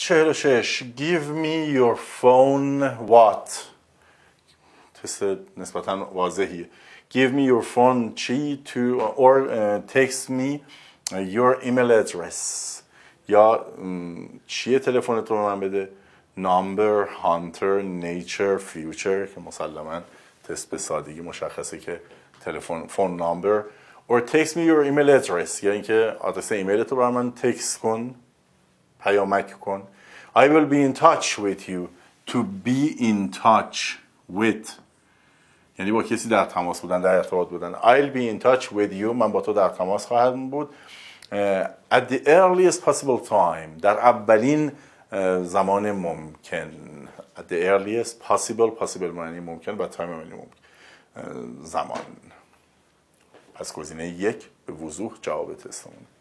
46 Give me your phone what تست نسبتا واضحیه Give me your phone چی to or uh, text me your email address یا چیه تلفنت رو من بده Number, Hunter, Nature, Future که مسلما تست به سادگی مشخصه که تلفن phone number or text me your email address یا اینکه آدرس ایمیلت رو بر من تکست کن پیامک کن I will be in touch with you to be in touch with یعنی با کسی در تماس بودن در ارتباط بودن I'll be in touch with you من با تو در تماس خواهم بود uh, at the earliest possible time در اولین uh, زمان ممکن at the earliest possible possible معنی ممکن و time معنی ممکن uh, زمان پس گزینه یک به وضوح جواب تستمون